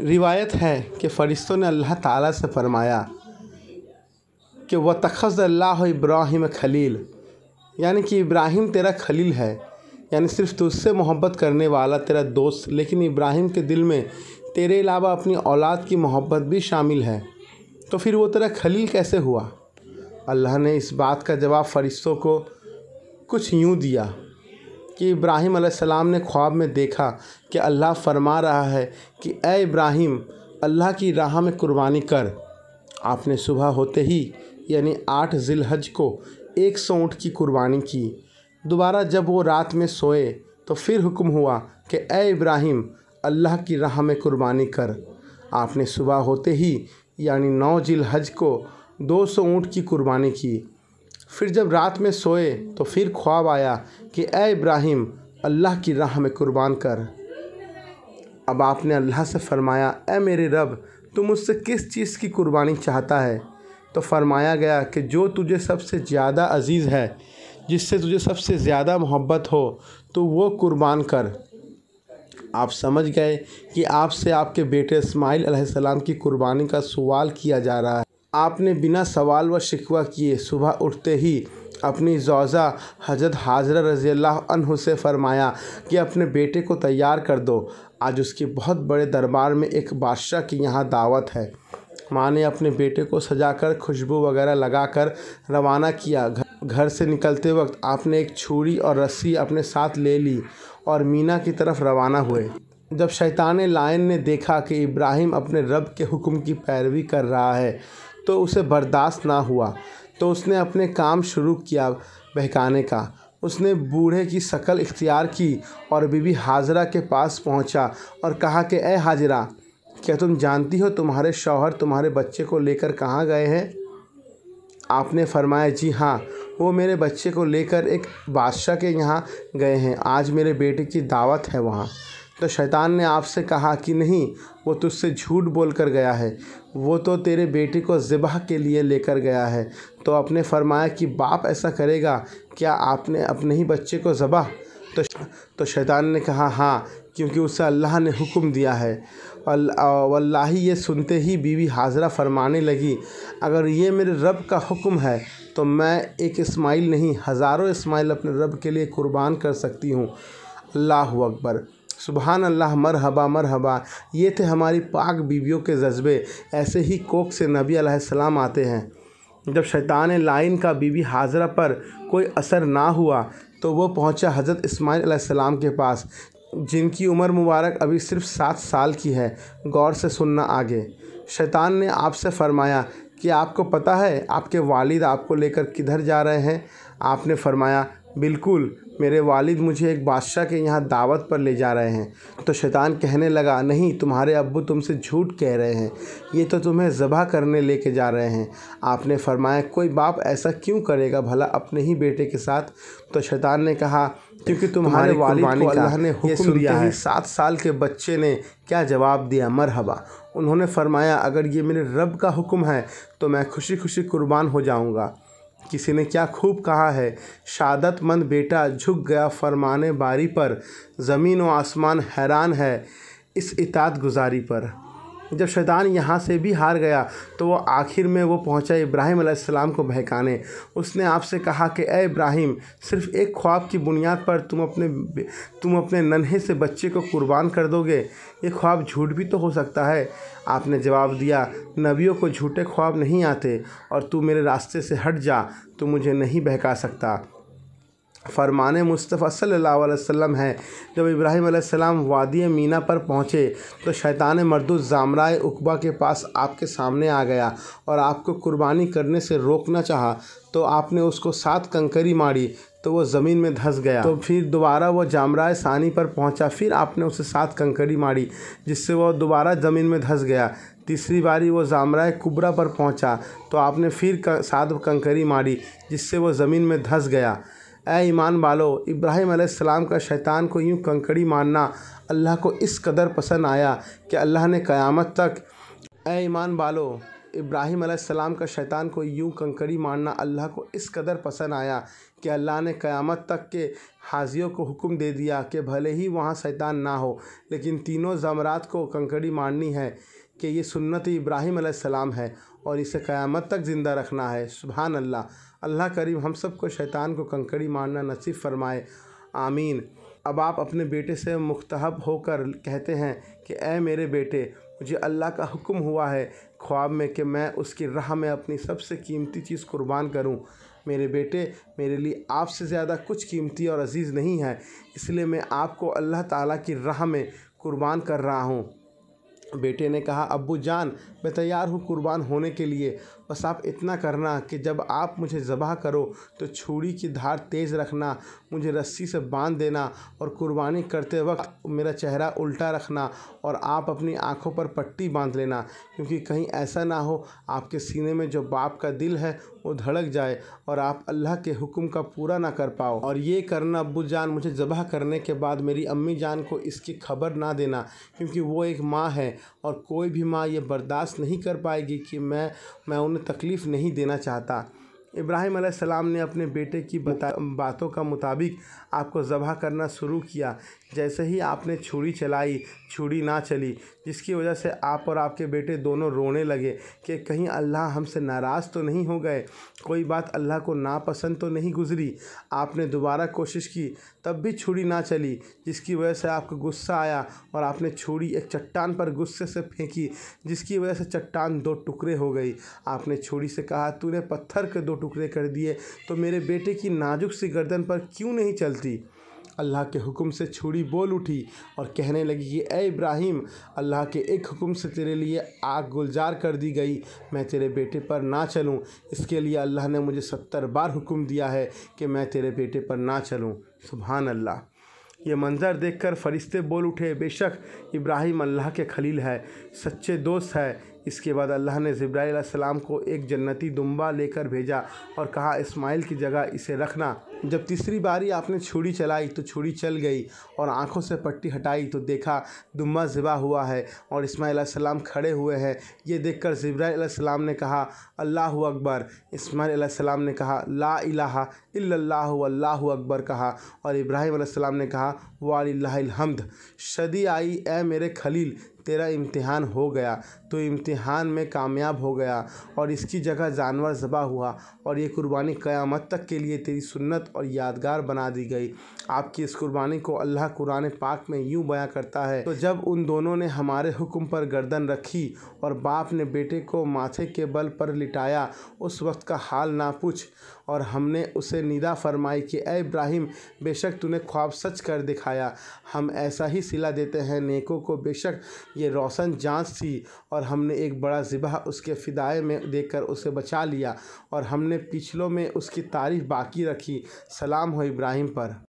रिवायत है कि फ़रिश्तों ने अल्लाह ताला से फरमाया कि व तखज़ इब्राहिम खलील यानी कि इब्राहिम तेरा खलील है यानी सिर्फ तुझसे मोहब्बत करने वाला तेरा दोस्त लेकिन इब्राहिम के दिल में तेरे अलावा अपनी औलाद की मोहब्बत भी शामिल है तो फिर वो तेरा खलील कैसे हुआ अल्लाह ने इस बात का जवाब फ़रिश्तों को कुछ यूँ दिया कि इब्राहिम सलाम ने ख्वाब में देखा कि अल्लाह फरमा रहा है कि ए इब्राहिम अल्लाह की राह में कुर्बानी कर आपने सुबह होते ही यानी आठ जिलहज को एक सौ ऊँट की कुर्बानी की दोबारा जब वो रात में सोए तो फिर हुक्म हुआ कि ए इब्राहिम अल्लाह की राह में कुर्बानी कर आपने सुबह होते ही यानी नौ जिलहज को दो सौ ऊँट की कुर्बानी की फिर जब रात में सोए तो फिर ख्वाब आया कि ए इब्राहिम अल्लाह की राह में कुर्बान कर अब आपने अल्लाह से फरमाया ए मेरे रब तुम मुझसे किस चीज़ की कुर्बानी चाहता है तो फरमाया गया कि जो तुझे सबसे ज़्यादा अजीज़ है जिससे तुझे सबसे ज़्यादा मोहब्बत हो तो वो कुर्बान कर आप समझ गए कि आपसे आपके बेटे इसमाइल सलाम की कुर्बानी का सवाल किया जा रहा है आपने बिना सवाल व शिकवा किए सुबह उठते ही अपनी जौजा हजरत हाजरा रज़ी अल्लाह से फ़रमाया कि अपने बेटे को तैयार कर दो आज उसके बहुत बड़े दरबार में एक बादशाह की यहाँ दावत है माँ ने अपने बेटे को सजाकर खुशबू वगैरह लगाकर रवाना किया घर से निकलते वक्त आपने एक छुरी और रस्सी अपने साथ ले ली और मीना की तरफ रवाना हुए जब शैतान लायन ने देखा कि इब्राहिम अपने रब के हुक्म की पैरवी कर रहा है तो उसे बर्दाश्त ना हुआ तो उसने अपने काम शुरू किया बहकाने का उसने बूढ़े की शक्ल इख्तियार की और बीबी हाजरा के पास पहुंचा और कहा कि ए हाजरा क्या तुम जानती हो तुम्हारे शौहर तुम्हारे बच्चे को लेकर कहाँ गए हैं आपने फरमाया जी हाँ वो मेरे बच्चे को लेकर एक बादशाह के यहाँ गए हैं आज मेरे बेटे की दावत है वहाँ तो शैतान ने आपसे कहा कि नहीं वो तुझसे झूठ बोल कर गया है वो तो तेरे बेटे को ज़िबह के लिए लेकर गया है तो आपने फरमाया कि बाप ऐसा करेगा क्या आपने अपने ही बच्चे को ज़बह तो तो शैतान ने कहा हाँ क्योंकि उसे अल्लाह ने हुक्म दिया है वल्लाह ये सुनते ही बीवी हाजरा फरमाने लगी अगर ये मेरे रब का हुक्म है तो मैं एक इस्माइल नहीं हज़ारों इस्माइल अपने रब के लिए कुर्बान कर सकती हूँ अल्लाह अकबर सुबहान अल्लाह मर हबा मर हबा ये थे हमारी पाक बीवियों के जज्बे ऐसे ही कोक से नबी सलाम आते हैं जब शैतान लाइन का बीवी हाजरा पर कोई असर ना हुआ तो वो पहुंचा हज़रत इस्माईल सलाम के पास जिनकी उम्र मुबारक अभी सिर्फ सात साल की है गौर से सुनना आगे शैतान ने आपसे फरमाया कि आपको पता है आपके वालिद आपको लेकर किधर जा रहे हैं आपने फरमाया बिल्कुल मेरे वालिद मुझे एक बादशाह के यहाँ दावत पर ले जा रहे हैं तो शैतान कहने लगा नहीं तुम्हारे अब्बू तुमसे झूठ कह रहे हैं ये तो तुम्हें ज़बह करने लेके जा रहे हैं आपने फरमाया कोई बाप ऐसा क्यों करेगा भला अपने ही बेटे के साथ तो शैतान ने कहा क्योंकि तुम्हारे, तुम्हारे वालिद को अल्लाह ने हुक्म दिया है सात साल के बच्चे ने क्या जवाब दिया मरहबा उन्होंने फरमाया अगर ये मेरे रब का हुक्म है तो मैं खुशी खुशी कुर्बान हो जाऊँगा किसी ने क्या खूब कहा है शादतमंद बेटा झुक गया फरमाने बारी पर ज़मीन व आसमान हैरान है इस इतात गुज़ारी पर जब शैतान यहाँ से भी हार गया तो वो आखिर में वो पहुँचा इब्राहिम अलैहिस्सलाम को बहकाने उसने आपसे कहा कि ए इब्राहिम सिर्फ एक ख्वाब की बुनियाद पर तुम अपने तुम अपने नन्हे से बच्चे को कुर्बान कर दोगे ये ख्वाब झूठ भी तो हो सकता है आपने जवाब दिया नबियों को झूठे ख्वाब नहीं आते और तू मेरे रास्ते से हट जा तो मुझे नहीं बहका सकता फरमान मुस्तफ़ा सल्लल्लाहु अलैहि वसल्लम है जब इब्राहिम अलैहिस्सलाम वादी मीना पर पहुँचे तो शैतान मरदू जामराय उकबा के पास आपके सामने आ गया और आपको कुर्बानी करने से रोकना चाहा तो आपने उसको सात कंकरी मारी तो वो ज़मीन में धंस गया तो फिर दोबारा वो जामराय सानी पर पहुँचा फिर आपने उसे सात कंकड़ी मारी जिससे वह दोबारा ज़मीन में धंस गया तीसरी बारी वो जामराय कुबरा पर पहुँचा तो आपने फिर सात कंकड़ी मारी जिससे वह ज़मीन में धंस गया ए ईमान बालो इब्राहिम आसमाम का शैतान को यूँ कंकड़ी मानना अल्लाह को इस कदर पसंद आया कि अल्लाह ने क़यामत तक ए ईमान बालो इब्राहिम आसमाम का शैतान को यूँ कंकड़ी मानना अल्लाह को इस कदर पसंद आया कि अल्लाह ने क़यामत तक के हाजियों को हुक्म दे दिया कि भले ही वहाँ शैतान ना हो लेकिन तीनों ज़मरात को कंकड़ी मारनी है कि ये सुन्नत इब्राहिम सलाम है और इसे क़यामत तक ज़िंदा रखना है सुबहान अल्लाह अल्लाह करीम हम सबको शैतान को कंकड़ी मारना नसीब फरमाए आमीन अब आप अपने बेटे से मुख्तहब होकर कहते हैं कि ए मेरे बेटे मुझे अल्लाह का हुक्म हुआ है ख्वाब में कि मैं उसकी राह में अपनी सबसे कीमती चीज़ कुर्बान करूं मेरे बेटे मेरे लिए आपसे ज़्यादा कुछ कीमती और अजीज़ नहीं है इसलिए मैं आपको अल्लाह ताला की राह में कुर्बान कर रहा हूं बेटे ने कहा अब्बू जान मैं तैयार हूँ कुर्बान होने के लिए बस आप इतना करना कि जब आप मुझे ज़बह करो तो छुरी की धार तेज़ रखना मुझे रस्सी से बांध देना और कुर्बानी करते वक्त मेरा चेहरा उल्टा रखना और आप अपनी आंखों पर पट्टी बांध लेना क्योंकि कहीं ऐसा ना हो आपके सीने में जो बाप का दिल है वो धड़क जाए और आप अल्लाह के हुक्म का पूरा ना कर पाओ और ये करना अबू जान मुझे ज़बह करने के बाद मेरी अम्मी जान को इसकी खबर ना देना क्योंकि वो एक माँ है और कोई भी माँ ये बर्दाश्त नहीं कर पाएगी कि मैं मैं उन तकलीफ़ नहीं देना चाहता इब्राहिम सलाम ने अपने बेटे की बता बातों का मुताबिक आपको ज़बह करना शुरू किया जैसे ही आपने छुरी चलाई छुरी ना चली जिसकी वजह से आप और आपके बेटे दोनों रोने लगे कि कहीं अल्लाह हमसे नाराज़ तो नहीं हो गए कोई बात अल्लाह को नापसंद तो नहीं गुजरी आपने दोबारा कोशिश की तब भी छुरी ना चली जिसकी वजह से आपको गुस्सा आया और आपने छुरी एक चट्टान पर गुस्से से फेंकी जिसकी वजह से चट्टान दो टुकड़े हो गई आपने छुरी से कहा तूने पत्थर के दो टुकड़े कर दिए तो मेरे बेटे की नाजुक सी गर्दन पर क्यों नहीं चलती अल्लाह के हुक्म से छुरी बोल उठी और कहने लगी कि ए इब्राहिम अल्लाह के एक हुक्म से तेरे लिए आग गुलजार कर दी गई मैं तेरे बेटे पर ना चलूं इसके लिए अल्लाह ने मुझे सत्तर बार हुक्म दिया है कि मैं तेरे बेटे पर ना चलूं सुबहान अल्लाह ये मंज़र देखकर फरिश्ते बोल उठे बेशक इब्राहिम अल्लाह के खलील है सच्चे दोस्त है इसके बाद अल्लाह ने सलाम को एक जन्नती दुम्बा लेकर भेजा और कहा इस्माइल की जगह इसे रखना जब तीसरी बारी आपने छुड़ी चलाई तो छुड़ी चल गई और आंखों से पट्टी हटाई तो देखा दुम्बा ज़िबा हुआ है और इस्माईसम खड़े हुए हैं ये देख कर सलाम ने कहा अल्लाह अकबर इस्माईसम ने कहा ला इलाहा इल्लल्लाहु अल्लाह अकबर कहा और इब्राहिम ने कहा वाल शदी आई ए मेरे खलील तेरा इम्तिहान हो गया तो इम्तिहान में कामयाब हो गया और इसकी जगह जानवर ज़बह हुआ और ये कुर्बानी क़यामत तक के लिए तेरी सुन्नत और यादगार बना दी गई आपकी इस कुर्बानी को अल्लाह कुरान पाक में यूँ बयां करता है तो जब उन दोनों ने हमारे हुक्म पर गर्दन रखी और बाप ने बेटे को माथे के बल पर लिटाया उस वक्त का हाल ना पूछ और हमने उसे निदा फरमाई कि ए इब्राहिम बेशक तूने ख्वाब सच कर दिखाया हम ऐसा ही सिला देते हैं नेकों को बेशक ये रोशन जांच थी और हमने एक बड़ा ज़िबह उसके फ़िदाए में कर उसे बचा लिया और हमने पिछलों में उसकी तारीफ़ बाकी रखी सलाम हो इब्राहिम पर